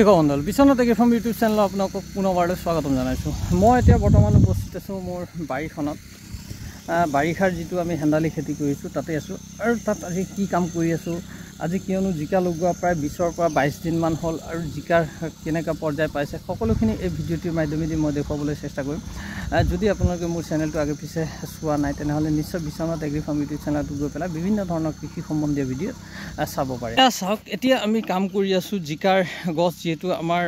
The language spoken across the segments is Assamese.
শ্ৰী কন্দল বিশ্বনাথ এগ্ৰিফাৰ্ম ইউটিউব চেনেলত আপোনালোকক পুনবাৰে স্বাগতম জনাইছোঁ মই এতিয়া বৰ্তমান উপস্থিত আছোঁ মোৰ বাৰীখনত বাৰিষাৰ যিটো আমি হেন্দালি খেতি কৰিছোঁ তাতে আছোঁ আৰু তাত আজি কি কাম কৰি আছোঁ আজি কিয়নো জিকা লগোৱা প্ৰায় বিছৰ পৰা বাইছ দিনমান হ'ল আৰু জিকাৰ কেনেকুৱা পৰ্যায় পাইছে সকলোখিনি এই ভিডিঅ'টিৰ মাধ্যমেদি মই দেখুৱাবলৈ চেষ্টা কৰিম যদি আপোনালোকে মোৰ চেনেলটো আগে পিছে চোৱা নাই তেনেহ'লে নিশ্চয় বিশ্বনাথ এগ্ৰিফাৰ্ম ইউটিউব চেনেলটো গৈ পেলাই বিভিন্ন ধৰণৰ কৃষি সম্বন্ধীয় ভিডিঅ' চাব পাৰে চাওক এতিয়া আমি কাম কৰি আছোঁ জিকাৰ গছ যিহেতু আমাৰ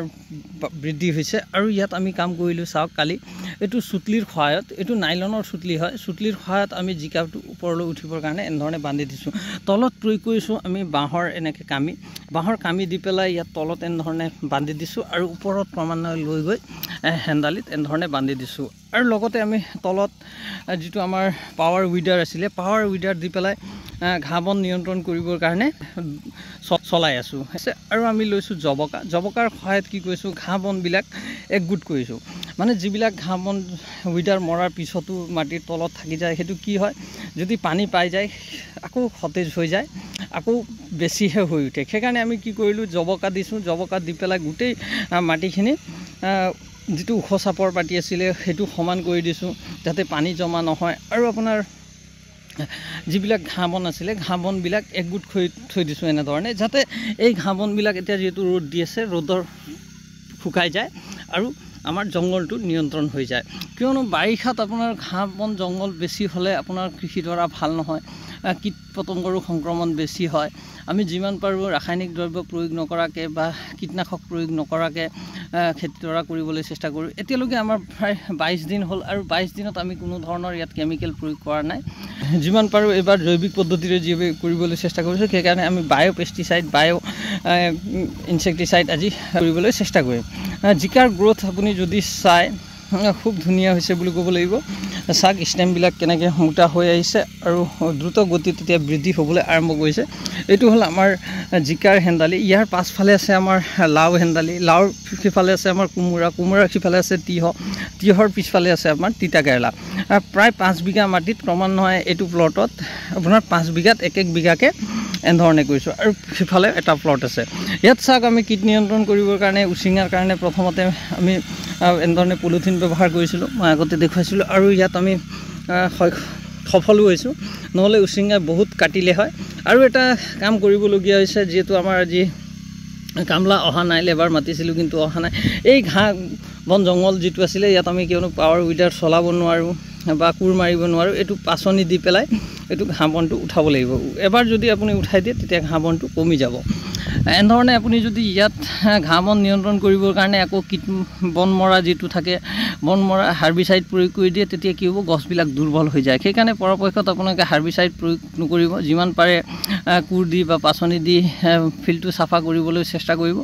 বৃদ্ধি হৈছে আৰু ইয়াত আমি কাম কৰিলোঁ চাওক কালি এইটো চুটলিৰ সহায়ত এইটো নাইলনৰ চুটলি হয় চুটলিৰ সহায়ত আমি জিকাটো ওপৰলৈ উঠিবৰ কাৰণে এনেধৰণে বান্ধি দিছোঁ তলত প্ৰয়োগ কৰিছোঁ আমি বাঁহৰ এনেকৈ কামি বাঁহৰ কামি দি পেলাই ইয়াত তলত এনেধৰণে বান্ধি দিছোঁ আৰু ওপৰত ক্ৰমান্বয়ে লৈ গৈ হেণ্ডালিত এনেধৰণে বান্ধি দিছোঁ আৰু লগতে আমি তলত যিটো আমাৰ পাৱাৰ উইডাৰ আছিলে পাৱাৰ উইডাৰ দি পেলাই ঘাঁহ বন নিয়ন্ত্ৰণ কৰিবৰ কাৰণে চলাই আছোঁ আৰু আমি লৈছোঁ জবকা জবকাৰ সহায়ত কি কৰিছোঁ ঘাঁহ বনবিলাক একগোট কৰিছোঁ মানে যিবিলাক ঘাঁহ বন উইডাৰ মৰাৰ পিছতো মাটিৰ তলত থাকি যায় সেইটো কি হয় যদি পানী পাই যায় আকৌ সতেজ হৈ যায় আকৌ বেছিহে হৈ উঠে সেইকাৰণে আমি কি কৰিলোঁ জবকা দিছোঁ জবকা দি পেলাই গোটেই মাটিখিনি যিটো ওখ চাপৰ পাতি আছিলে সেইটো সমান কৰি দিছোঁ যাতে পানী জমা নহয় আৰু আপোনাৰ যিবিলাক ঘাঁহ বন আছিলে ঘাঁহ বনবিলাক একগোট থৈ থৈ দিছোঁ এনেধৰণে যাতে এই ঘাঁহ বনবিলাক এতিয়া যিহেতু ৰ'দ দি আছে ৰ'দৰ শুকাই যায় আৰু আমাৰ জংঘলটো নিয়ন্ত্ৰণ হৈ যায় কিয়নো বাৰিষাত আপোনাৰ ঘাঁহ বন জংঘল বেছি হ'লে আপোনাৰ কৃষিডৰা ভাল নহয় কীট পতংগৰো সংক্ৰমণ বেছি হয় আমি যিমান পাৰোঁ ৰাসায়নিক দ্ৰব্য প্ৰয়োগ নকৰাকৈ বা কীটনাশক প্ৰয়োগ নকৰাকৈ খেতিডৰা কৰিবলৈ চেষ্টা কৰোঁ এতিয়ালৈকে আমাৰ প্ৰায় বাইছ দিন হ'ল আৰু বাইছ দিনত আমি কোনো ধৰণৰ ইয়াত কেমিকেল প্ৰয়োগ কৰা নাই যিমান পাৰোঁ এইবাৰ জৈৱিক পদ্ধতিৰে জীৱ কৰিবলৈ চেষ্টা কৰিছোঁ সেইকাৰণে আমি বায়' পেষ্টিচাইড বায়' ইনচেক্টিচাইড আজি কৰিবলৈ চেষ্টা কৰিম জিকাৰ গ্ৰ'থ আপুনি যদি চায় খুব ধুনীয়া হৈছে বুলি ক'ব লাগিব চাক ষ্টেমবিলাক কেনেকৈ সংতা হৈ আহিছে আৰু দ্ৰুত গতিত এতিয়া বৃদ্ধি হ'বলৈ আৰম্ভ কৰিছে এইটো হ'ল আমাৰ জিকাৰ হেণ্ডালি ইয়াৰ পাছফালে আছে আমাৰ লাও হেণ্ডালি লাওৰ সিফালে আছে আমাৰ কোমোৰা কোমোৰাৰ সিফালে আছে তিঁহ তিঁহৰ পিছফালে আছে আমাৰ তিতাকেৰেলা প্ৰায় পাঁচ বিঘা মাটিত ক্ৰমান্বয়ে এইটো প্লটত আপোনাৰ পাঁচ বিঘাত এক এক বিঘাকৈ এনেধৰণে কৰিছোঁ আৰু সিফালে এটা প্লট আছে ইয়াত চাওক আমি কীট নিয়ন্ত্ৰণ কৰিবৰ কাৰণে উচিঙাৰ কাৰণে প্ৰথমতে আমি এনেধৰণে পলিথিন ব্যৱহাৰ কৰিছিলোঁ মই আগতে দেখুৱাইছিলোঁ আৰু ইয়াত আমি সফলো হৈছোঁ নহ'লে উচিঙা বহুত কাটিলে হয় আৰু এটা কাম কৰিবলগীয়া হৈছে যিহেতু আমাৰ আজি কামলা অহা নাই লেবাৰ মাতিছিলোঁ কিন্তু অহা নাই এই ঘাঁহ বন জংঘল যিটো আছিলে ইয়াত আমি কিয়নো পাৱাৰ উইডাৰ চলাব নোৱাৰোঁ বা কোৰ মাৰিব নোৱাৰোঁ এইটো পাচনি দি পেলাই এইটো ঘাঁহ উঠাব লাগিব এবাৰ যদি আপুনি উঠাই দিয়ে তেতিয়া ঘাঁহ কমি যাব এনেধৰণে আপুনি যদি ইয়াত ঘাঁহ বন নিয়ন্ত্ৰণ কৰিবৰ কাৰণে আকৌ কীট বনমৰা যিটো থাকে বনমৰা হাৰ্বিচাইড প্ৰয়োগ কৰি দিয়ে তেতিয়া কি হ'ব গছবিলাক দুৰ্বল হৈ যায় সেইকাৰণে পৰাপক্ষত আপোনালোকে হাৰ্বিচাইড প্ৰয়োগ নকৰিব যিমান পাৰে কোৰ দি বা পাচনি দি ফিল্ডটো চাফা কৰিবলৈ চেষ্টা কৰিব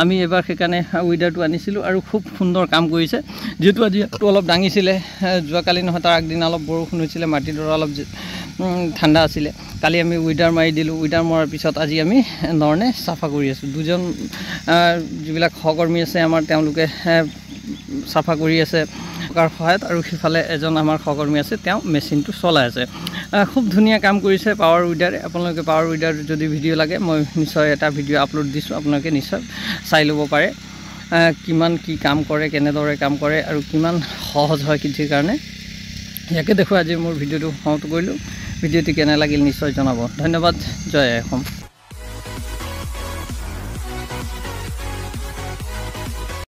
আমি এবাৰ সেইকাৰণে উইডাৰটো আনিছিলোঁ আৰু খুব সুন্দৰ কাম কৰিছে যিহেতু আজিটো অলপ দাঙিছিলে যোৱাকালি নহয় তাৰ আগদিনা অলপ বৰষুণ হৈছিলে মাটিডৰা অলপ ঠাণ্ডা আছিলে কালি আমি উইডাৰ মাৰি দিলোঁ উইডাৰ মৰাৰ পিছত আজি আমি নৰণে চাফা কৰি আছোঁ দুজন যিবিলাক সহকৰ্মী আছে আমাৰ তেওঁলোকে চাফা কৰি আছে কাৰ সহায়ত আৰু সিফালে এজন আমাৰ সহকৰ্মী আছে তেওঁ মেচিনটো চলাই আছে খুব ধুনীয়া কাম কৰিছে পাৱাৰ উইডাৰে আপোনালোকে পাৱাৰ উইডাৰ যদি ভিডিঅ' লাগে মই নিশ্চয় এটা ভিডিঅ' আপলোড দিছোঁ আপোনালোকে নিশ্চয় চাই ল'ব পাৰে কিমান কি কাম কৰে কেনেদৰে কাম কৰে আৰু কিমান সহজ হয় কৃষিৰ কাৰণে ইয়াকে দেখোঁ আজি মোৰ ভিডিঅ'টো সমাপ্ত কৰিলোঁ ভিডিওটি কেনে লাগিল নিশ্চয় জনাব ধন্যবাদ জয় অসম